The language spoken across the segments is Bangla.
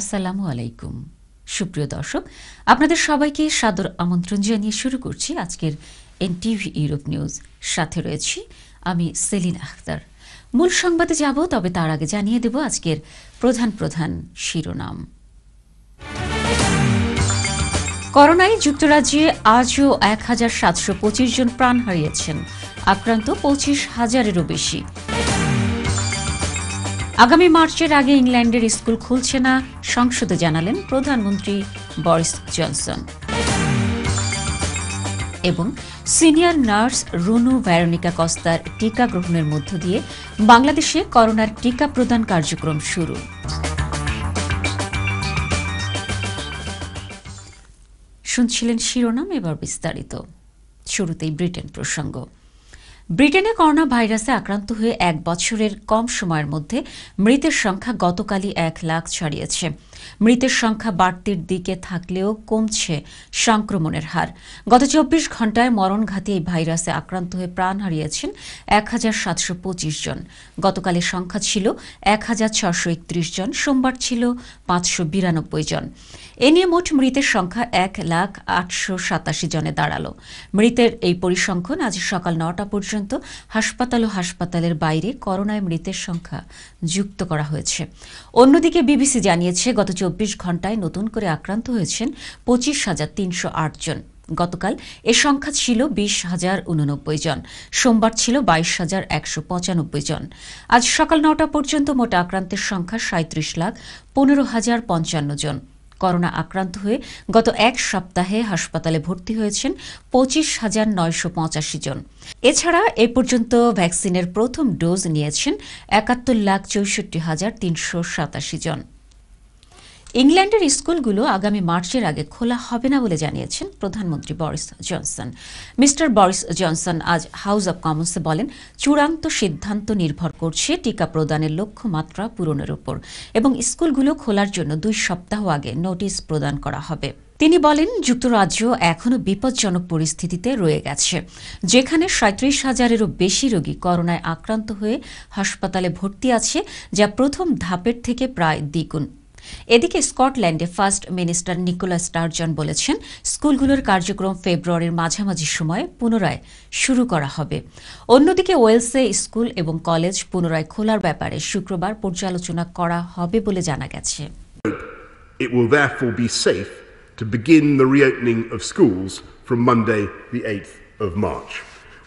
আসসালামু আলাইকুম সুপ্রিয় দর্শক আপনাদের সবাইকে সাদর আমন্ত্রণ জানিয়ে শুরু করছি আজকের এনটিভি ইউরোপ নিউজ সাথে রয়েছি আমি সেলিন আখতার মূল সংবাদে যাব তবে তার আগে জানিয়ে দেব আজকের প্রধান প্রধান শিরোনাম করোনায় যুক্তরাজ্যে আজও এক হাজার সাতশো পঁচিশ জন প্রাণ হারিয়েছেন আক্রান্ত পঁচিশ হাজারেরও বেশি আগামী মার্চের আগে ইংল্যান্ডের স্কুল খুলছে না সংসদে জানালেন প্রধানমন্ত্রী বরিস জনসন এবং সিনিয়র নার্স রুনু ভ্যারোনিকা কস্তার টিকা গ্রহণের মধ্য দিয়ে বাংলাদেশে করোনার টিকা প্রদান কার্যক্রম শুরু শুনছিলেন শিরোনাম এবার বিস্তারিত শুরুতেই ব্রিটেন প্রসঙ্গ ব্রিটেনে করোনা ভাইরাসে আক্রান্ত হয়ে এক বছরের কম সময়ের মধ্যে মৃতের সংখ্যা গতকালই এক লাখ ছাড়িয়েছে মৃতের সংখ্যা বাড়তির দিকে থাকলেও কমছে সংক্রমণের হার গত চব্বিশ ঘণ্টায় মরণঘাতী এই ভাইরাসে আক্রান্ত হয়ে প্রাণ হারিয়েছেন এক হাজার সাতশো পঁচিশ জন গতকালের সংখ্যা ছিল এক হাজার ছশো একত্রিশ জন সোমবার ছিল পাঁচশো বিরানব্বই জন এ নিয়ে মোট মৃতের সংখ্যা এক লাখ আটশো সাতাশি জনে দাঁড়াল মৃতের এই পরিসংখ্যান আজ সকাল নটা পর্যন্ত পর্যন্ত হাসপাতাল ও হাসপাতালের বাইরে করোনায় মৃতের সংখ্যা যুক্ত করা হয়েছে অন্যদিকে বিবিসি জানিয়েছে গত চব্বিশ ঘণ্টায় নতুন করে আক্রান্ত হয়েছেন পঁচিশ হাজার তিনশো জন গতকাল এ সংখ্যা ছিল বিশ হাজার উননব্বই জন সোমবার ছিল বাইশ হাজার একশো পঁচানব্বই জন আজ সকাল নটা পর্যন্ত মোট আক্রান্তের সংখ্যা সাঁত্রিশ লাখ পনেরো হাজার পঞ্চান্ন জন করোনা আক্রান্ত হয়ে গত এক সপ্তাহে হাসপাতালে ভর্তি হয়েছেন পঁচিশ হাজার নয়শো পঁচাশি জন এছাড়া এ পর্যন্ত ভ্যাকসিনের প্রথম ডোজ নিয়েছেন একাত্তর লাখ চৌষট্টি হাজার তিনশো সাতাশি জন ইংল্যান্ডের স্কুলগুলো আগামী মার্চের আগে খোলা হবে না বলে জানিয়েছেন প্রধানমন্ত্রী Boris Johnson mister Boris Johnson আজ হাউস অব কমন্সে বলেন চূড়ান্ত সিদ্ধান্ত নির্ভর করছে টিকা প্রদানের লক্ষ্যমাত্রা পূরণের উপর এবং স্কুলগুলো খোলার জন্য দুই সপ্তাহ আগে নোটিশ প্রদান করা হবে তিনি বলেন যুক্তরাজ্য এখনও বিপজ্জনক পরিস্থিতিতে রয়ে গেছে যেখানে সাঁত্রিশ হাজারেরও বেশি রোগী করোনায় আক্রান্ত হয়ে হাসপাতালে ভর্তি আছে যা প্রথম ধাপের থেকে প্রায় দ্বিগুণ এদিকে স্কটল্যান্ডে ফার্স্ট মিনিস্টার নিকোলা স্টার্জন বলেছেন স্কুলগুলোর কার্যক্রম ফেব্রুয়ারির মাঝামাঝি সময়ে পুনরায় শুরু করা হবে অন্যদিকে ওয়েলসে স্কুল এবং কলেজ পুনরায় খোলার ব্যাপারে শুক্রবার পর্যালোচনা করা হবে বলে জানা গেছে It will therefore be safe to begin the reopening of schools from Monday, the 8th of March,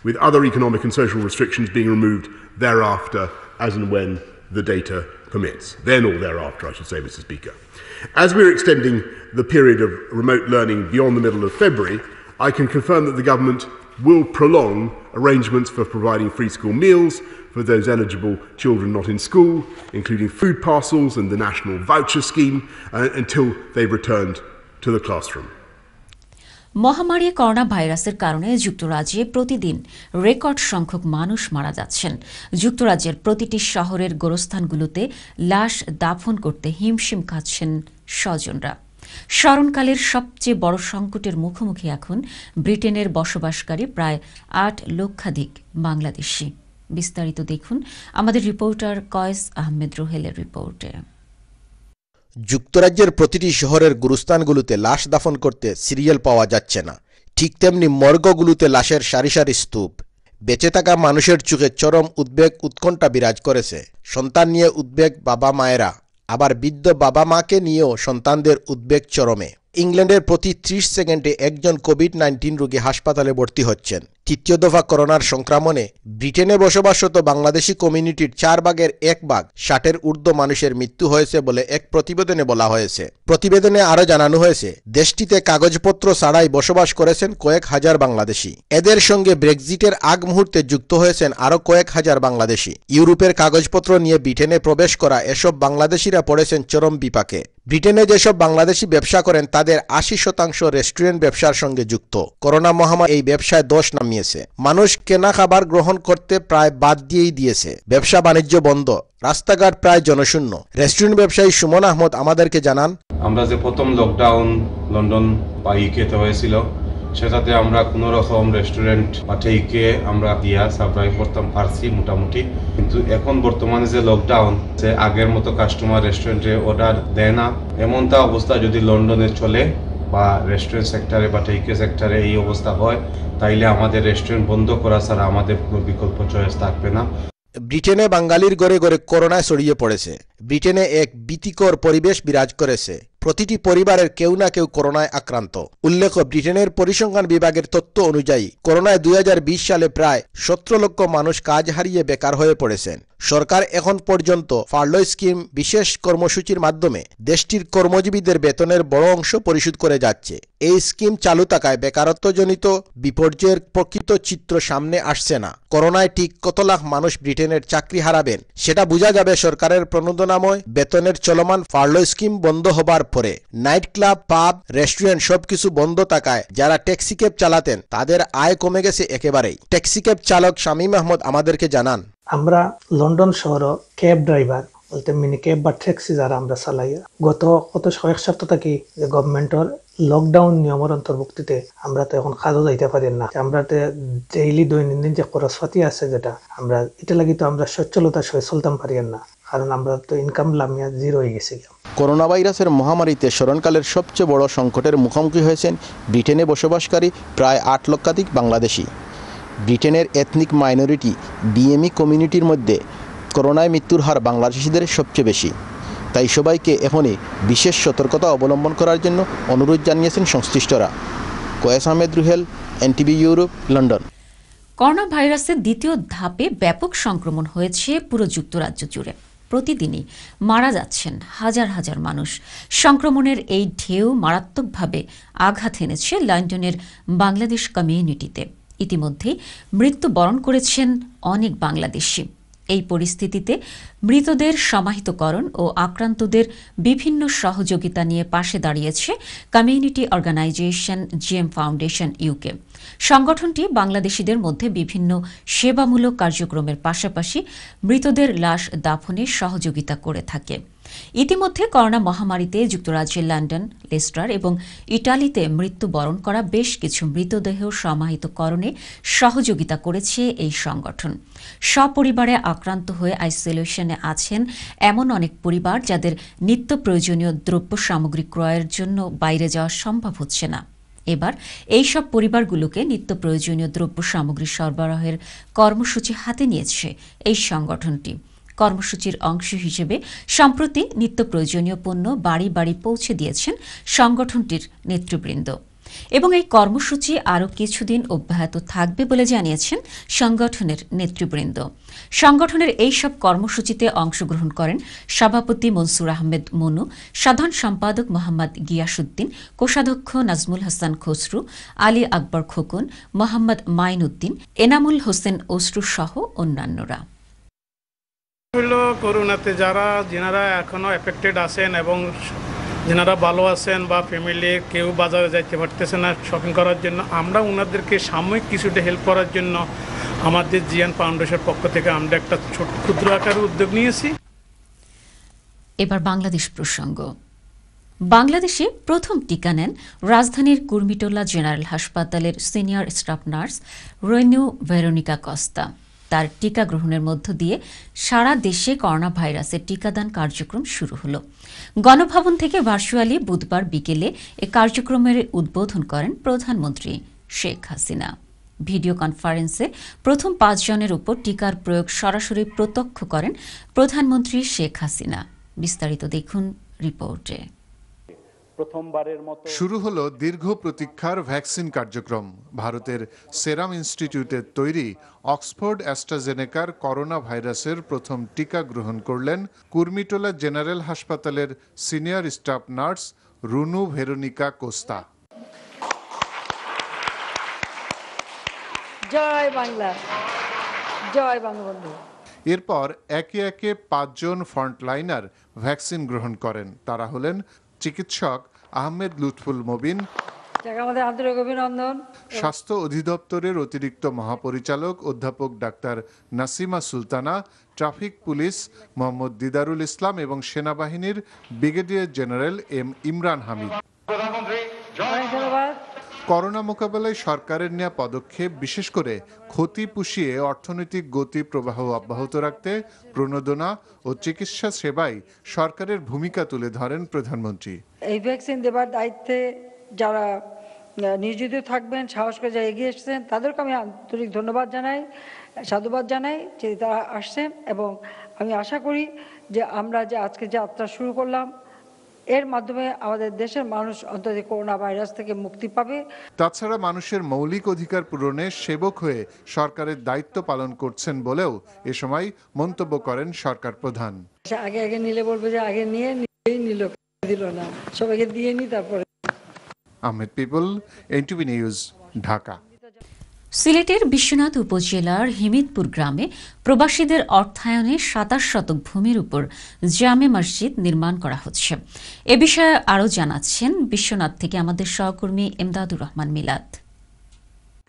with other economic and social restrictions being removed thereafter as and when the data permits, then or thereafter, I should say, Mr. Speaker. As we're extending the period of remote learning beyond the middle of February, I can confirm that the government will prolong arrangements for providing free school meals for those eligible children not in school, including food parcels and the national voucher scheme, uh, until they've returned to the classroom. মহামারী করোনা ভাইরাসের কারণে যুক্তরাজ্যে প্রতিদিন রেকর্ড সংখ্যক মানুষ মারা যাচ্ছেন যুক্তরাজ্যের প্রতিটি শহরের গোরস্থানগুলোতে লাশ দাফন করতে হিমশিম খাচ্ছেন স্বজনরা স্মরণকালের সবচেয়ে বড় সংকটের মুখোমুখি এখন ব্রিটেনের বসবাসকারী প্রায় আট লক্ষাধিক বাংলাদেশি বিস্তারিত দেখুন আমাদের রিপোর্টার কয়েস আহমেদ রোহেলের রিপোর্টে যুক্তরাজ্যের প্রতিটি শহরের গুরুস্থানগুলোতে লাশ দাফন করতে সিরিয়াল পাওয়া যাচ্ছে না ঠিক তেমনি মর্গগুলোতে লাশের সারি সারি স্তূপ বেঁচে থাকা মানুষের চোখে চরম উদ্বেগ উৎকণ্ঠা বিরাজ করেছে সন্তান নিয়ে উদ্বেগ বাবা মায়েরা আবার বৃদ্ধ বাবা মাকে নিয়েও সন্তানদের উদ্বেগ চরমে ইংল্যান্ডের প্রতি ত্রিশ সেকেন্ডে একজন কোভিড নাইন্টিন রোগী হাসপাতালে ভর্তি হচ্ছেন তৃতীয় দফা করোনার সংক্রমণে ব্রিটেনে বসবাসরত বাংলাদেশি কমিউনিটির চার বাগের এক বাঘ ষাটের ঊর্ধ্ব মানুষের মৃত্যু হয়েছে বলে এক প্রতিবেদনে বলা হয়েছে প্রতিবেদনে আরও জানানো হয়েছে দেশটিতে কাগজপত্র ছাড়াই বসবাস করেছেন কয়েক হাজার বাংলাদেশি এদের সঙ্গে ব্রেক্সিটের আগ মুহূর্তে যুক্ত হয়েছেন আরও কয়েক হাজার বাংলাদেশি ইউরোপের কাগজপত্র নিয়ে ব্রিটেনে প্রবেশ করা এসব বাংলাদেশিরা পড়েছেন চরম বিপাকে ব্রিটেনে যেসব বাংলাদেশি ব্যবসা করেন তাদের আশি শতাংশ রেস্টুরেন্ট ব্যবসার সঙ্গে যুক্ত করোনা মহামারী এই ব্যবসায় দোষ নামিয়েছে মানুষ কেনা খাবার গ্রহণ করতে প্রায় বাদ দিয়েই দিয়েছে ব্যবসা বাণিজ্য বন্ধ রাস্তাঘাট প্রায় জনশূন্য রেস্টুরেন্ট ব্যবসায়ী সুমন আহমদ আমাদেরকে জানান আমরা যে প্রথম লকডাউন লন্ডন বা ইকেতে হয়েছিল সেটাতে আমরা কোনো রকম রেস্টুরেন্ট বা ঠেকে আমরা দিয়া সাপ্লাই করতাম পারছি মোটামুটি কিন্তু এখন বর্তমানে যে লকডাউন সে আগের মতো কাস্টমার রেস্টুরেন্টে অর্ডার দেয় না এমনটা অবস্থা যদি লন্ডনে চলে বা রেস্টুরেন্ট সেক্টরে বা টেকে সেক্টরে এই অবস্থা হয় তাইলে আমাদের রেস্টুরেন্ট বন্ধ করা ছাড়া আমাদের কোনো বিকল্প চয়েস থাকবে না ব্রিটেনে বাঙালির ঘরে ঘরে করোনায় ছড়িয়ে পড়েছে ব্রিটেনে এক বিতিকর পরিবেশ বিরাজ করেছে প্রতিটি পরিবারের কেউ না কেউ করোনায় আক্রান্ত উল্লেখ্য ব্রিটেনের পরিসংখ্যান বিভাগের তথ্য অনুযায়ী করোনায় দুই সালে প্রায় সতেরো লক্ষ মানুষ কাজ হারিয়ে বেকার হয়ে পড়েছেন সরকার এখন পর্যন্ত ফার্লো স্কিম বিশেষ কর্মসূচির মাধ্যমে দেশটির কর্মজীবীদের বেতনের বড় অংশ পরিশোধ করে যাচ্ছে এই স্কিম চালু থাকায় বেকারত্বজনিত বিপর্যয়ের প্রকৃত চিত্র সামনে আসছে না করোনায় ঠিক কত লাখ মানুষ ব্রিটেনের চাকরি হারাবেন সেটা বোঝা যাবে সরকারের প্রণোদনাময় বেতনের চলমান ফার্লো স্কিম বন্ধ হবার পরে নাইট ক্লাব পাব রেস্টুরেন্ট সবকিছু বন্ধ থাকায় যারা ট্যাক্সি ক্যাব চালাতেন তাদের আয় কমে গেছে একেবারেই ট্যাক্সি ক্যাব চালক শামীম আহমদ আমাদেরকে জানান আমরা লন্ডন শহর ক্যাব ড্রাইভার বলতে মিনি ক্যাব বা ট্যাক্সি যারা আমরা চালাই গত কত কয়েক সপ্তাহ থাকি যে গভর্নমেন্টর লকডাউন নিয়মের অন্তর্ভুক্তিতে আমরা তো এখন কাজও যাইতে পারি না আমরা তো ডেইলি দৈনন্দিন যে খরচপাতি আছে যেটা আমরা এটা লাগি তো আমরা সচ্ছলতা সহ চলতাম পারি না কারণ আমরা তো ইনকাম লামিয়া জিরো হয়ে গেছিলাম করোনা ভাইরাসের মহামারীতে স্মরণকালের সবচেয়ে বড় সংকটের মুখোমুখি হয়েছেন ব্রিটেনে বসবাসকারী প্রায় আট লক্ষাধিক বাংলাদেশি ব্রিটেনের এথনিক মাইনরিটি বিএমই কমিউনিটির মধ্যে করোনায় মৃত্যুর হার বাংলাদেশিদের সবচেয়ে বেশি তাই সবাইকে এখনই বিশেষ সতর্কতা অবলম্বন করার জন্য অনুরোধ জানিয়েছেন সংশ্লিষ্টরা Koyes Ahmed Ruhel NTV Europe London corona ভাইরাসের দ্বিতীয় ধাপে ব্যাপক সংক্রমণ হয়েছে পুরো যুক্তরাজ্য জুড়ে প্রতিদিনই মারা যাচ্ছেন হাজার হাজার মানুষ সংক্রমণের এই ঢেউ মারাত্মকভাবে আঘাত এনেছে লন্ডনের বাংলাদেশ কমিউনিটিতে ইতিমধ্যে মৃত্যুবরণ করেছেন অনেক বাংলাদেশি এই পরিস্থিতিতে মৃতদের সমাহিতকরণ ও আক্রান্তদের বিভিন্ন সহযোগিতা নিয়ে পাশে দাঁড়িয়েছে community organisation GM foundation UK সংগঠনটি বাংলাদেশিদের মধ্যে বিভিন্ন সেবামূলক কার্যক্রমের পাশাপাশি মৃতদের লাশ দাফনে সহযোগিতা করে থাকে ইতিমধ্যে করোনা মহামারীতে যুক্তরাজ্যের লন্ডন লেস্টার এবং ইটালিতে মৃত্যুবরণ করা বেশ কিছু মৃতদেহ সমাহিতকরণে সহযোগিতা করেছে এই সংগঠন সপরিবারে আক্রান্ত হয়ে আইসোলেশনে আছেন এমন অনেক পরিবার যাদের নিত্য প্রয়োজনীয় দ্রব্য সামগ্রী ক্রয়ের জন্য বাইরে যাওয়া সম্ভব হচ্ছে না এবার এইসব পরিবারগুলোকে নিত্য প্রয়োজনীয় দ্রব্য সামগ্রী সরবরাহের কর্মসূচি হাতে নিয়েছে এই সংগঠনটি কর্মসূচির অংশ হিসেবে সম্প্রতি নিত্য প্রয়োজনীয় পণ্য বাড়ি বাড়ি পৌঁছে দিয়েছেন সংগঠনটির নেতৃবৃন্দ এবং এই কর্মসূচি আরও কিছুদিন অব্যাহত থাকবে বলে জানিয়েছেন সংগঠনের নেতৃবৃন্দ সংগঠনের এই সব কর্মসূচিতে অংশগ্রহণ করেন সভাপতি মনসুর আহমেদ মনু সাধারণ সম্পাদক মোহাম্মদ গিয়াসুদ্দিন কোষাধ্যক্ষ নাজমুল হাসান খসরু আলী আকবর খোকন মোহাম্মদ উদ্দিন এনামুল হোসেন অশ্রু সহ অন্যান্যরা হইল করোনাতে যারা যেনারা এখনও এফেক্টেড আছেন এবং যেনারা ভালো আছেন বা ফ্যামিলি কেউ বাজারে যাইতে পারতেছে না শপিং করার জন্য আমরা ওনাদেরকে সাময়িক কিছুটা হেল্প করার জন্য আমাদের জিয়ান ফাউন্ডেশনের পক্ষ থেকে আমরা একটা ছোট ক্ষুদ্র আকারে উদ্যোগ নিয়েছি এবার বাংলাদেশ প্রসঙ্গ বাংলাদেশে প্রথম টিকা নেন রাজধানীর কুর্মিটোলা জেনারেল হাসপাতালের senior staff nurse Renu Veronica Costa তার টিকা গ্রহণের মধ্য দিয়ে সারা দেশে করোনা ভাইরাসের টিকাদান কার্যক্রম শুরু হল গণভবন থেকে ভার্চুয়ালি বুধবার বিকেলে এ কার্যক্রমের উদ্বোধন করেন প্রধানমন্ত্রী শেখ হাসিনা ভিডিও কনফারেন্সে প্রথম পাঁচজনের উপর টিকার প্রয়োগ সরাসরি প্রত্যক্ষ করেন প্রধানমন্ত্রী শেখ হাসিনা বিস্তারিত দেখুন রিপোর্টে শুরু হলো দীর্ঘ প্রতীক্ষার ভ্যাকসিন কার্যক্রম ভারতের সেরাম ইনস্টিটিউটের তৈরি অক্সফোর্ড অ্যাস্ট্রাজেনেকার করোনা ভাইরাসের প্রথম টিকা গ্রহণ করলেন কুর্মিটোলা জেনারেল হাসপাতালের senior staff nurse Runu Veronica Costa জয় বাংলা জয় বঙ্গবন্ধু এরপর একে একে পাঁচজন ফ্রন্টলাইনার ভ্যাকসিন গ্রহণ করেন তারা হলেন চিকিৎসক আহমেদ লুৎফুল মবিন স্বাস্থ্য অধিদপ্তরের অতিরিক্ত মহাপরিচালক অধ্যাপক doctor Nasima Sultana traffic police Mohammad Didarul Islam এবং সেনাবাহিনীর brigadier general M Imran Hamid প্রধানমন্ত্রী করোনা মোকাবেলায় সরকারের নেওয়া পদক্ষেপ বিশেষ করে ক্ষতি পুষিয়ে অর্থনৈতিক গতি প্রবাহ অব্যাহত রাখতে প্রণোদনা ও চিকিৎসা সেবায় সরকারের ভূমিকা তুলে ধরেন প্রধানমন্ত্রী এই ভ্যাকসিন দেবার দায়িত্বে যারা নিয়োজিত থাকবেন সাহস করে যারা এগিয়ে এসেছেন তাদেরকে আমি আন্তরিক ধন্যবাদ জানাই সাধুবাদ জানাই যে তারা আসছেন এবং আমি আশা করি যে আমরা যে আজকে যাত্রা শুরু করলাম এর মাধ্যমে আমাদের দেশের মানুষ অন্তত করোনা ভাইরাস থেকে মুক্তি পাবে তাছাড়া মানুষের মৌলিক অধিকার পূরণে সেবক হয়ে সরকারের দায়িত্ব পালন করছেন বলেও এ সময় মন্তব্য করেন সরকার প্রধান আগে আগে নিলে বলবে যে আগে নিয়ে নিয়েই নিল দিল না সবাইকে দিয়ে নি তারপরে আহমেদ পিপল এনটিভি নিউজ ঢাকা সিলেটের বিশ্বনাথ উপজেলার হিমিদপুর গ্রামে প্রবাসীদের অর্থায়নে সাতাশ শতক ভূমির উপর জামে মসজিদ নির্মাণ করা হচ্ছে এ বিষয়ে আরও জানাচ্ছেন বিশ্বনাথ থেকে আমাদের সহকর্মী এমদাদুর রহমান মিলাদ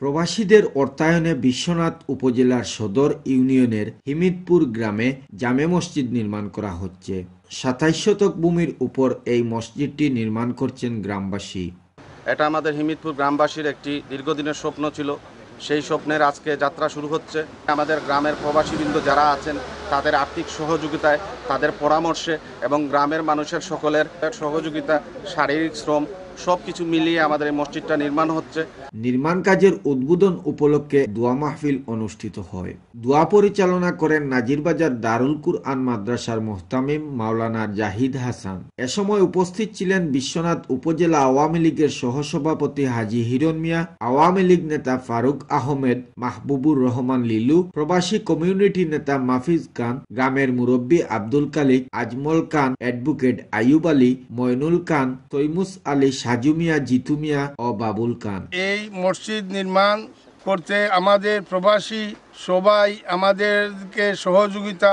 প্রবাসীদের অর্থায়নে বিশ্বনাথ উপজেলার সদর ইউনিয়নের হিমিদপুর গ্রামে জামে মসজিদ নির্মাণ করা হচ্ছে সাতাইশ শতক ভূমির উপর এই মসজিদটি নির্মাণ করছেন গ্রামবাসী এটা আমাদের হিমিদপুর গ্রামবাসীর একটি দীর্ঘদিনের স্বপ্ন ছিল সেই স্বপ্নের আজকে যাত্রা শুরু হচ্ছে আমাদের গ্রামের প্রবাসীবৃন্দ যারা আছেন তাদের আর্থিক সহযোগিতায় তাদের পরামর্শে এবং গ্রামের মানুষের সকলের সহযোগিতা শারীরিক শ্রম সব কিছু মিলিয়ে আমাদের মসজিদটা নির্মাণ হচ্ছে নির্মাণ কাজের উদ্বোধন উপলক্ষে দোয়া মাহফিল অনুষ্ঠিত হয় দোয়া পরিচালনা করেন নাজিরবাজার দারুল কুরআন মাদ্রাসার মোহতামিম মাওলানা জাহিদ হাসান এ সময় উপস্থিত ছিলেন বিশ্বনাথ উপজেলা আওয়ামী লীগের সহসভাপতি হাজি হিরণ মিয়া আওয়ামী লীগ নেতা ফারুক আহমেদ মাহবুবুর রহমান লিলু প্রবাসী কমিউনিটি নেতা মাফিজ খান গ্রামের মুরব্বী আব্দুল কালিক আজমল খান অ্যাডভোকেট আয়ুব আলী ময়নুল খান তৈমুস আলী সাজু মিয়া জিতু মিয়া ও বাবুল খান এই মসজিদ নির্মাণ করতে আমাদের প্রবাসী সবাই আমাদেরকে সহযোগিতা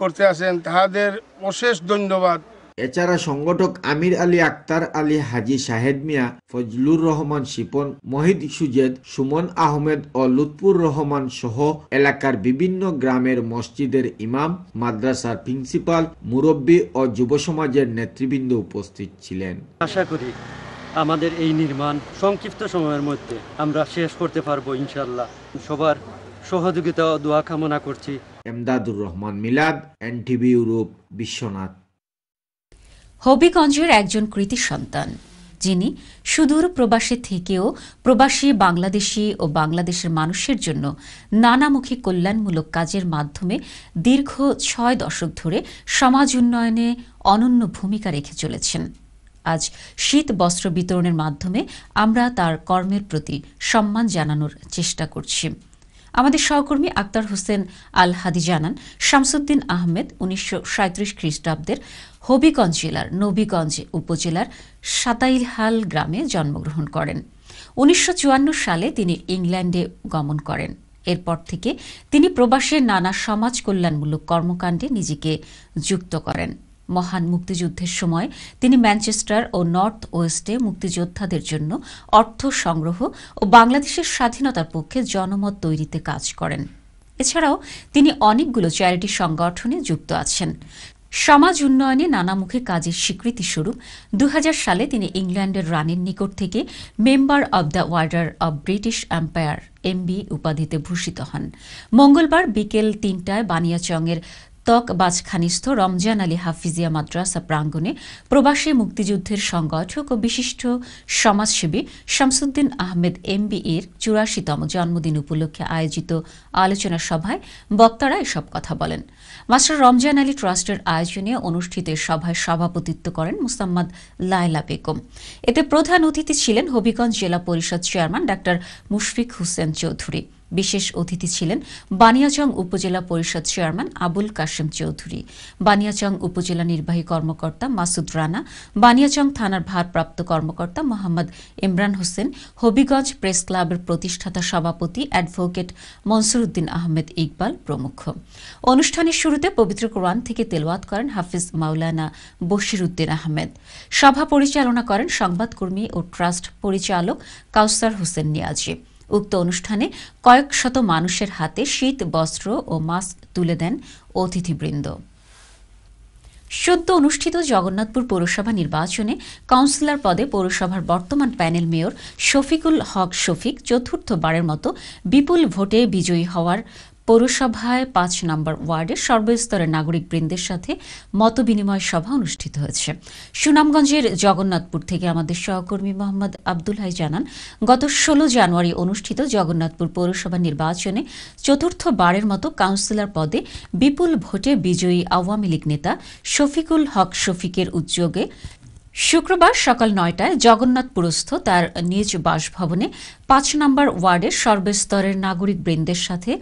করতে আসেন তাহাদের অশেষ ধন্যবাদ এছাড়া সংগঠক আমির আলী আক্তার আলী হাজি শাহেদ মিয়া ফজলুর রহমান শিপন মহিদ সুজেদ সুমন আহমেদ ও লুৎপুর রহমান সহ এলাকার বিভিন্ন গ্রামের মসজিদের ইমাম মাদ্রাসার প্রিন্সিপাল মুরব্বী ও যুব সমাজের নেতৃবৃন্দ উপস্থিত ছিলেন আশা করি আমাদের এই নির্মাণ সংক্ষিপ্ত সময়ের মধ্যে আমরা শেষ করতে পারবো ইনশাল্লাহ সবার সহযোগিতা দোয়া কামনা করছি এমদাদুর রহমান মিলাদ এনটিভি ইউরোপ বিশ্বনাথ হবিগঞ্জের একজন কৃতি সন্তান যিনি সুদূর প্রবাসে থেকেও প্রবাসী বাংলাদেশি ও বাংলাদেশের মানুষের জন্য নানামুখী কল্যাণমূলক কাজের মাধ্যমে দীর্ঘ ছয় দশক ধরে সমাজ উন্নয়নে অনন্য ভূমিকা রেখে চলেছেন আজ শীত বস্ত্র বিতরণের মাধ্যমে আমরা তার কর্মের প্রতি সম্মান জানানোর চেষ্টা করছি আমাদের সহকর্মী আক্তার হোসেন আল হাদি জানান শামসুদ্দিন আহমেদ উনিশশো খ্রিস্টাব্দের হবিগঞ্জ জেলার নবীগঞ্জ উপজেলার সাতাইলহাল গ্রামে জন্মগ্রহণ করেন উনিশশো সালে তিনি ইংল্যান্ডে গমন করেন এরপর থেকে তিনি প্রবাসে নানা সমাজ কল্যাণমূলক কর্মকাণ্ডে নিজেকে যুক্ত করেন মহান মুক্তিযুদ্ধের সময় তিনি ম্যানচেস্টার ও নর্থ ওয়েস্টে মুক্তিযোদ্ধাদের জন্য অর্থ সংগ্রহ ও বাংলাদেশের স্বাধীনতার পক্ষে জনমত তৈরিতে কাজ করেন এছাড়াও তিনি অনেকগুলো চ্যারিটি সংগঠনে যুক্ত আছেন সমাজ উন্নয়নে নানামুখী কাজের স্বীকৃতিস্বরূপ দু সালে তিনি ইংল্যান্ডের রানীর নিকট থেকে member of the order of British empire MB উপাধিতে ভূষিত হন মঙ্গলবার বিকেল তিনটায় বানিয়াচংয়ের তক বাজখানিস্থ রমজান আলী হাফিজিয়া মাদ্রাসা প্রাঙ্গণে প্রবাসী মুক্তিযুদ্ধের সংগঠক ও বিশিষ্ট সমাজসেবী শামসুদ্দিন আহমেদ এমবি এর চুরাশিতম জন্মদিন উপলক্ষে আয়োজিত আলোচনা সভায় বক্তারা এসব কথা বলেন মাস্টার রমজান আলী ট্রাস্টের আয়োজনে অনুষ্ঠিত সভায় সভাপতিত্ব করেন মুসাম্মদ লায়লা বেগম এতে প্রধান অতিথি ছিলেন হবিগঞ্জ জেলা পরিষদ চেয়ারম্যান ডা মুশফিক হুসেন চৌধুরী বিশেষ অতিথি ছিলেন বানিয়াচং উপজেলা পরিষদ চেয়ারম্যান আবুল কাশেম চৌধুরী বানিয়াচং উপজেলা নির্বাহী কর্মকর্তা মাসুদ রানা বানিয়াচং থানার ভারপ্রাপ্ত কর্মকর্তা মোহাম্মদ ইমরান হোসেন হবিগঞ্জ প্রেস ক্লাবের প্রতিষ্ঠাতা সভাপতি অ্যাডভোকেট মনসুরুদ্দিন আহমেদ ইকবাল প্রমুখ অনুষ্ঠানের শুরুতে পবিত্র কোরআন থেকে তেলওয়াত করেন হাফিজ মাওলানা বশিরুদ্দিন আহমেদ সভা পরিচালনা করেন সংবাদকর্মী ও ট্রাস্ট পরিচালক কাউসার হোসেন নিয়াজিব উক্ত অনুষ্ঠানে কয়েক শত মানুষের হাতে শীত বস্ত্র ও মাস্ক তুলে দেন অতিথিবৃন্দ সদ্য অনুষ্ঠিত জগন্নাথপুর পৌরসভা নির্বাচনে কাউন্সিলর পদে পৌরসভার বর্তমান প্যানেল মেয়র শফিকুল হক শফিক চতুর্থবারের মতো বিপুল ভোটে বিজয়ী হওয়ার পৌরসভায় পাঁচ নম্বর ওয়ার্ডের সর্বস্তরের নাগরিকবৃন্দের সাথে মতবিনিময় সভা অনুষ্ঠিত হয়েছে সুনামগঞ্জের জগন্নাথপুর থেকে আমাদের সহকর্মী মোহাম্মদ আব্দুল হাই জানান গত ষোলো জানুয়ারি অনুষ্ঠিত জগন্নাথপুর পৌরসভা নির্বাচনে চতুর্থ বারের মতো কাউন্সিলর পদে বিপুল ভোটে বিজয়ী আওয়ামী লীগ নেতা শফিকুল হক শফিকের উদ্যোগে শুক্রবার সকাল নয়টায় জগন্নাথপুরস্থ তার নিজ বাসভবনে পাঁচ নম্বর ওয়ার্ডের সর্বস্তরের নাগরিক বৃন্দের সাথে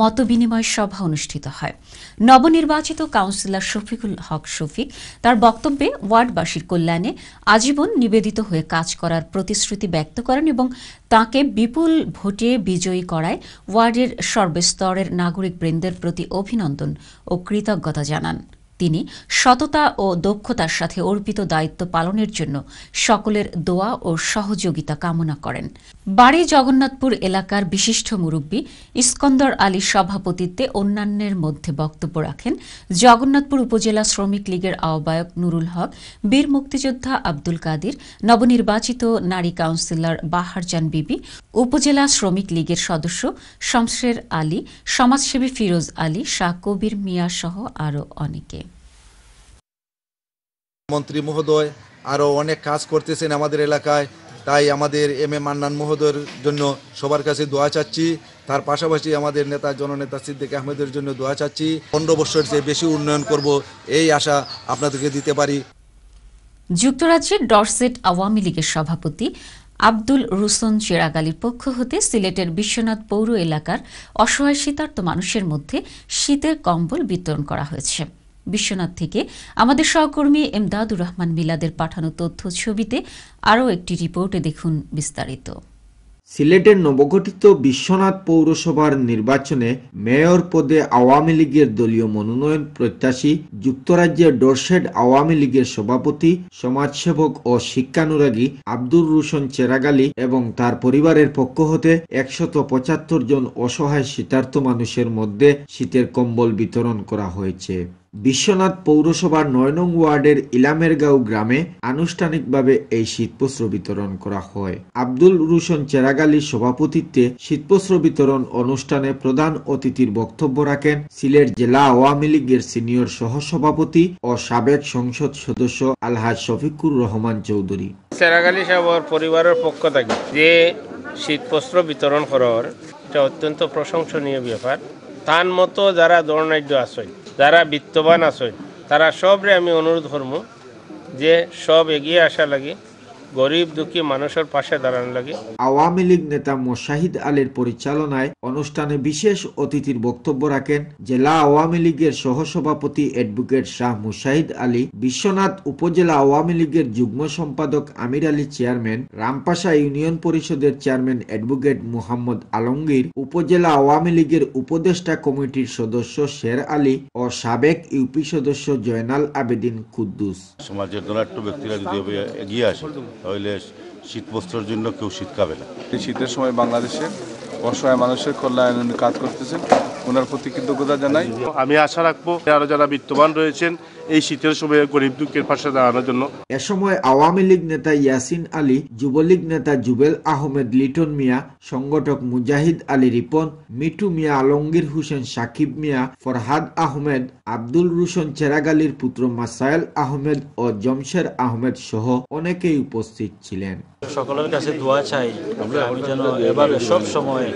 মতবিনিময় সভা অনুষ্ঠিত হয় নবনির্বাচিত কাউন্সিলর শফিকুল হক শফিক তার বক্তব্যে ওয়ার্ডবাসীর কল্যাণে আজীবন নিবেদিত হয়ে কাজ করার প্রতিশ্রুতি ব্যক্ত করেন এবং তাকে বিপুল ভোটে বিজয়ী করায় ওয়ার্ডের সর্বস্তরের নাগরিক বৃন্দের প্রতি অভিনন্দন ও কৃতজ্ঞতা জানান তিনি সততা ও দক্ষতার সাথে অর্পিত দায়িত্ব পালনের জন্য সকলের দোয়া ও সহযোগিতা কামনা করেন বাড়ি জগন্নাথপুর এলাকার বিশিষ্ট মুরব্বী ইস্কন্দর আলীর সভাপতিত্বে অন্যান্যের মধ্যে বক্তব্য রাখেন জগন্নাথপুর উপজেলা শ্রমিক লীগের আহ্বায়ক নুরুল হক বীর মুক্তিযোদ্ধা আব্দুল কাদির নবনির্বাচিত নারী কাউন্সিলর বাহারজান বিবি উপজেলা শ্রমিক লীগের সদস্য শমশের আলী সমাজসেবী ফিরোজ আলী শাহ কবির মিয়া সহ আরও অনেকে মন্ত্রী মহোদয় আরও অনেক কাজ করতেছেন আমাদের এলাকায় তাই আমাদের এম এ মান্নান মহোদয়ের জন্য সবার কাছে দোয়া চাচ্ছি তার পাশাপাশি আমাদের নেতা জননেতা সিদ্দিক আহমেদের জন্য দোয়া চাচ্ছি পনেরো বছর যে বেশি উন্নয়ন করব এই আশা আপনাদেরকে দিতে পারি যুক্তরাজ্যের ডরসেট আওয়ামী লীগের সভাপতি আব্দুল রুসন চেরাগালির পক্ষ হতে সিলেটের বিশ্বনাথ পৌর এলাকার অসহায় শীতার্থ মানুষের মধ্যে শীতের কম্বল বিতরণ করা হয়েছে বিশ্বনাথ থেকে আমাদের সহকর্মী এমদাদুর রহমান মিলাদের পাঠানো তথ্য ছবিতে আরও একটি রিপোর্টে দেখুন বিস্তারিত সিলেটের নবগঠিত বিশ্বনাথ পৌরসভার নির্বাচনে মেয়র পদে আওয়ামী লীগের দলীয় মনোনয়ন প্রত্যাশী যুক্তরাজ্যের ডরশেড আওয়ামী লীগের সভাপতি সমাজসেবক ও শিক্ষানুরাগী আব্দুর রুশন চেরাগালি এবং তার পরিবারের পক্ষ হতে একশত পঁচাত্তর জন অসহায় শীতার্থ মানুষের মধ্যে শীতের কম্বল বিতরণ করা হয়েছে বিশ্বনাথ পৌরসভার নয় নং ওয়ার্ডের ইলামেরগাঁও গ্রামে আনুষ্ঠানিকভাবে এই শীতপস্ত্র বিতরণ করা হয় আব্দুল রুশন চেরাগালির সভাপতিত্বে শীতপস্ত্র বিতরণ অনুষ্ঠানে প্রধান অতিথির বক্তব্য রাখেন সিলেট জেলা আওয়ামী লীগের সিনিয়র সহসভাপতি ও সাবেক সংসদ সদস্য আলহাজ শফিকুর রহমান চৌধুরী চেরাগালি সাহেবর পরিবারের পক্ষ থেকে যে শীতপস্ত্র বিতরণ করার এটা অত্যন্ত প্রশংসনীয় ব্যাপার তার মতো যারা দর্ণাঢ্য আছেন যারা বিত্তবান আছে তারা সবরে আমি অনুরোধ করবো যে সব এগিয়ে আসা লাগে গরিব দুঃখী মানুষের পাশে দাঁড়ানো লাগে আওয়ামী লীগ নেতা মোশাহিদ আলীর পরিচালনায় অনুষ্ঠানে বিশেষ অতিথির বক্তব্য রাখেন জেলা আওয়ামী লীগের সহসভাপতি অ্যাডভোকেট শাহ মুশাহিদ আলী বিশ্বনাথ উপজেলা আওয়ামী লীগের যুগ্ম সম্পাদক আমির আলী চেয়ারম্যান রামপাশা ইউনিয়ন পরিষদের চেয়ারম্যান অ্যাডভোকেট মুহাম্মদ আলমগীর উপজেলা আওয়ামী লীগের উপদেষ্টা কমিটির সদস্য শের আলী ও সাবেক ইউপি সদস্য জয়নাল আবেদিন কুদ্দুস সমাজের ব্যক্তিরা যদি এগিয়ে আসে হইলে শীত বস্ত্রের জন্য কেউ শীত খাবে না এই শীতের সময় বাংলাদেশে অসহায় মানুষের কল্যাণ কাজ করতেছেন ওনার প্রতি কৃতজ্ঞতা জানাই আমি আশা রাখবো আরো যারা বিত্তবান রয়েছেন এই শীতের সময় গরিব দুঃখের পাশে দাঁড়ানোর জন্য এ সময় আওয়ামী লীগ নেতা ইয়াসিন আলী যুবলীগ নেতা জুবেল আহমেদ লিটন মিয়া সংগঠক মুজাহিদ আলী রিপন মিটু মিয়া আলমগীর হোসেন সাকিব মিয়া ফরহাদ আহমেদ আব্দুল রুশন চেরাগালির পুত্র মাসায়েল আহমেদ ও জমশের আহমেদ সহ অনেকেই উপস্থিত ছিলেন সকলের কাছে দোয়া চাই যেন এভাবে সব সময়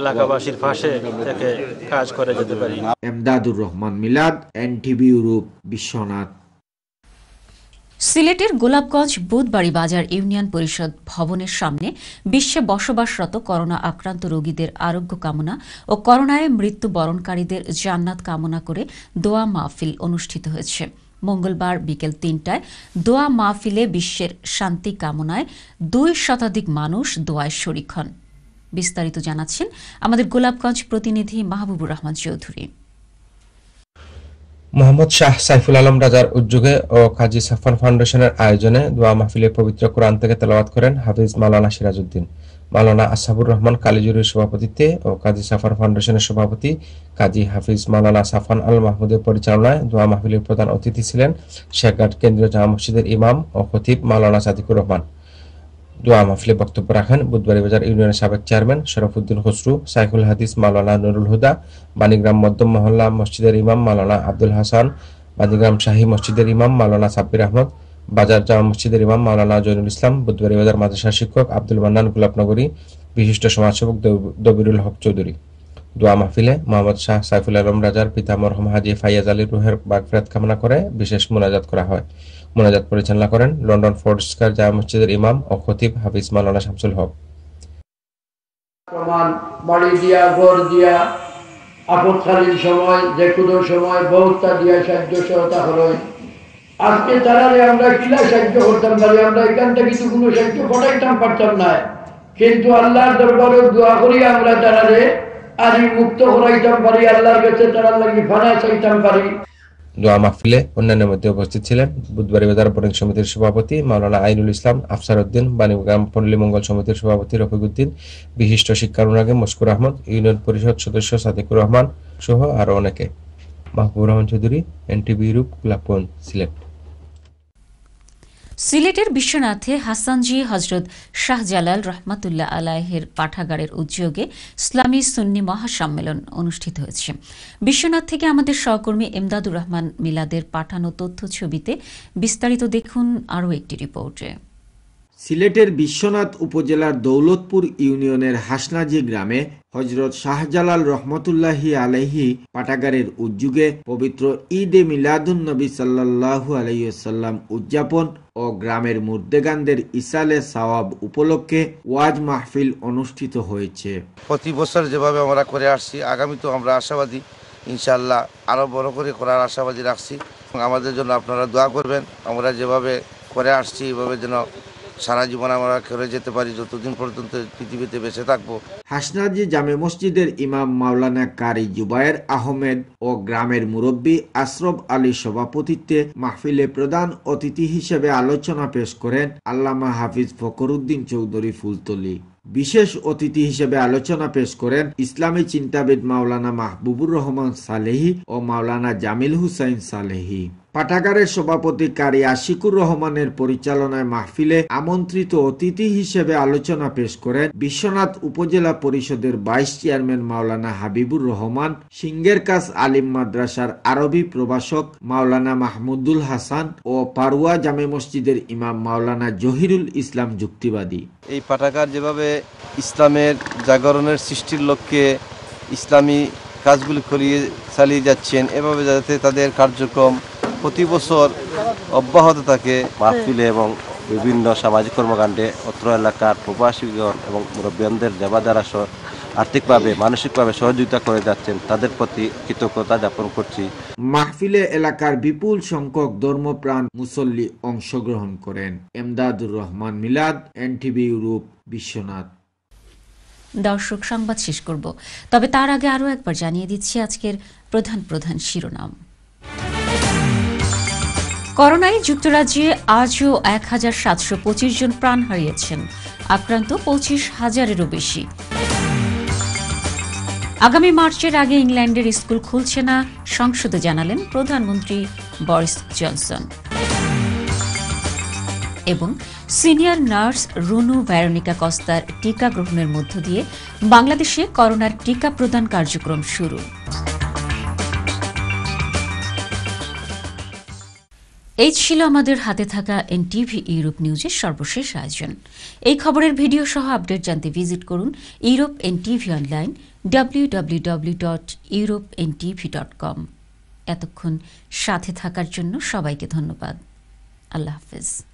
এলাকাবাসীর পাশে থেকে কাজ করে যেতে পারি এমদাদুর রহমান মিলাদ এনটিভি ইউরোপ বিশ্বনাথ সিলেটের গোলাপগঞ্জ বুধবাড়ি বাজার ইউনিয়ন পরিষদ ভবনের সামনে বিশ্বে বসবাসরত করোনা আক্রান্ত রোগীদের আরোগ্য কামনা ও করোনায় মৃত্যুবরণকারীদের জান্নাত কামনা করে দোয়া মাহফিল অনুষ্ঠিত হয়েছে মঙ্গলবার বিকেল তিনটায় দোয়া মাহফিলে বিশ্বের শান্তি কামনায় দুই শতাধিক মানুষ দোয়ায় শরীক্ষণ বিস্তারিত জানাচ্ছেন আমাদের গোলাপগঞ্জ প্রতিনিধি মাহবুবুর রহমান চৌধুরী মোহাম্মদ শাহ সাইফুল আলম রাজার উদ্যোগে ও কাজী সাফান ফাউন্ডেশনের আয়োজনে দোয়া মাহফিলে পবিত্র কোরআন থেকে তেলাবাদ করেন হাফিজ মালানা সিরাজউদ্দিন মালানা আসাবুর রহমান কালিজুরির সভাপতিত্বে ও কাজী সাফার ফাউন্ডেশনের সভাপতি কাজী হাফিজ মালানা সাফান আল মাহমুদের পরিচালনায় দোয়া মাহফিলের প্রধান অতিথি ছিলেন শেখগাট কেন্দ্রীয় জামা মসজিদের ইমাম ও খতিব মালানা সাদিকুর রহমান দোয়া মাহফিলে বক্তব্য রাখেন বুধবার বাজার ইউনিয়নের সাবেক চেয়ারম্যান শরফুদ্দিন খসরু সাইফুল হাদিস মালানা নুরুল হুদা বাণীগ্রাম মধ্যম মহল্লা মসজিদের ইমাম মালানা আব্দুল হাসান বাণীগ্রাম শাহী মসজিদের ইমাম মালানা সাব্বির আহমদ বাজার জামা মসজিদের ইমাম মালানা জয়নুল ইসলাম বুধবারি বাজার মাদ্রাসা শিক্ষক আব্দুল মান্নান গোলাপনগরী বিশিষ্ট সমাজসেবক দবিরুল হক চৌধুরী দোয়া মাহফিলে মোহাম্মদ শাহ সাইফুল আলম রাজার পিতা মরহম হাজি ফাইয়াজ আলী রুহের বাগফেরাত কামনা করে বিশেষ মোনাজাত করা হয় মোনাজাত পরিচালনা করেন লন্ডন ফোর্ডস্কার জামা মসজিদের ইমাম ও খতিব হাফিজ মালানা শামসুল হক প্রমাণ বাড়ি দিয়া ঘর দিয়া আপদকালীন সময় যে কোনো সময় বহুতা দিয়া সাহায্য সহায়তা হলো আজকে তারা আমরা কিলা সাহায্য করতাম তাহলে আমরা এখান থেকে কিছু কোনো সাহায্য পটাইতাম পারতাম না কিন্তু আল্লাহর দরবারে দোয়া করি আমরা তারা রে আর মুক্ত করাইতাম পারি আল্লাহর কাছে তারা লাগি ফানা চাইতাম পারি দোয়া মাহফিলে অন্যান্যের মধ্যে উপস্থিত ছিলেন বুধবার বাজার বোর্ডিং সমিতির সভাপতি মাওলানা আইনুল ইসলাম আফসার উদ্দিন বাণীগ্রাম পল্লী মঙ্গল সমিতির সভাপতি রফিকুদ্দিন বিশিষ্ট শিক্ষা অনুরাগে মস্কুর আহমদ ইউনিয়ন পরিষদ সদস্য সাদিকুর রহমান সহ আরও অনেকে মাহবুব রহমান চৌধুরী এনটিভি ইউরোপ ক্লাবন সিলেক্ট সিলেটের বিশ্বনাথে হাসানজি হজরত শাহজালাল রহমাতুল্লাহ আলাহের পাঠাগারের উদ্যোগে ইসলামী সুন্নি মহাসম্মেলন অনুষ্ঠিত হয়েছে বিশ্বনাথ থেকে আমাদের সহকর্মী এমদাদুর রহমান মিলাদের পাঠানো তথ্য ছবিতে বিস্তারিত দেখুন আরও একটি রিপোর্টে সিলেটের বিশ্বনাথ উপজেলার দৌলতপুর ইউনিয়নের হাসনাজি গ্রামে হজরত শাহজালাল রহমতুল্লাহি আলহি পাটাগারের উদ্যোগে পবিত্র ঈদে মিলাদুন নবী সাল্লাহু আলহিসাল্লাম উদযাপন ও গ্রামের মুর্দেগানদের ইসালে সাওয়াব উপলক্ষে ওয়াজ মাহফিল অনুষ্ঠিত হয়েছে প্রতি বছর যেভাবে আমরা করে আসছি আগামীতেও আমরা আশাবাদী ইনশাল্লাহ আরও বড় করে করার আশাবাদী রাখছি আমাদের জন্য আপনারা দোয়া করবেন আমরা যেভাবে করে আসছি এভাবে যেন সারা জীবন আমরা করে যেতে পারি যতদিন পর্যন্ত পৃথিবীতে বেঁচে থাকবো হাসনাজি জামে মসজিদের ইমাম মাওলানা কারি জুবায়ের আহমেদ ও গ্রামের মুরব্বী আশরফ আলী সভাপতিত্বে মাহফিলে প্রধান অতিথি হিসেবে আলোচনা পেশ করেন আল্লামা হাফিজ ফকরুদ্দিন চৌধুরী ফুলতলি বিশেষ অতিথি হিসেবে আলোচনা পেশ করেন ইসলামী চিন্তাবিদ মাওলানা মাহবুবুর রহমান সালেহি ও মাওলানা জামিল হুসাইন সালেহি পাঠাগারের সভাপতি কারি আশিকুর রহমানের পরিচালনায় মাহফিলে আমন্ত্রিত অতিথি হিসেবে আলোচনা পেশ করেন বিশ্বনাথ উপজেলা পরিষদের ভাইস চেয়ারম্যান মাওলানা হাবিবুর রহমান সিঙ্গের কাজ আলিম মাদ্রাসার আরবি প্রভাষক মাওলানা মাহমুদুল হাসান ও পারুয়া জামে মসজিদের ইমাম মাওলানা জহিরুল ইসলাম যুক্তিবাদী এই পাঠাগার যেভাবে ইসলামের জাগরণের সৃষ্টির লক্ষ্যে ইসলামী কাজগুলি করিয়ে চালিয়ে যাচ্ছেন এভাবে যাতে তাদের কার্যক্রম প্রতি বছর অব্যাহত থাকে মাহফিলে এবং বিভিন্ন সামাজিক কর্মকাণ্ডে অত্র এলাকার প্রবাসীগণ এবং মুরব্বীদের যাবা যারা আর্থিকভাবে মানসিকভাবে সহযোগিতা করে যাচ্ছেন তাদের প্রতি কৃতজ্ঞতা যাপন করছি মাহফিলে এলাকার বিপুল সংখ্যক ধর্মপ্রাণ মুসল্লি অংশগ্রহণ করেন এমদাদুর রহমান মিলাদ এনটিভি ইউরোপ বিশ্বনাথ দর্শক সংবাদ শেষ করব তবে তার আগে আরও একবার জানিয়ে দিচ্ছি আজকের প্রধান প্রধান শিরোনাম করোনায় যুক্তরাজ্যে আজও এক হাজার সাতশো পঁচিশ জন প্রাণ হারিয়েছেন আক্রান্ত পঁচিশ হাজারেরও বেশি আগামী মার্চের আগে ইংল্যান্ডের স্কুল খুলছে না সংসদে জানালেন প্রধানমন্ত্রী বরিস জনসন এবং সিনিয়র নার্স রুনু ভ্যারোনিকা কস্তার টিকা গ্রহণের মধ্য দিয়ে বাংলাদেশে করোনার টিকা প্রদান কার্যক্রম শুরু এই ছিল আমাদের হাতে থাকা এনটিভি ইউরোপ নিউজের সর্বশেষ আয়োজন এই খবরের ভিডিও সহ আপডেট জানতে ভিজিট করুন Europe NTV online W W W dot Europe NTV dot com এতক্ষণ সাথে থাকার জন্য সবাইকে ধন্যবাদ আল্লাহ হাফেজ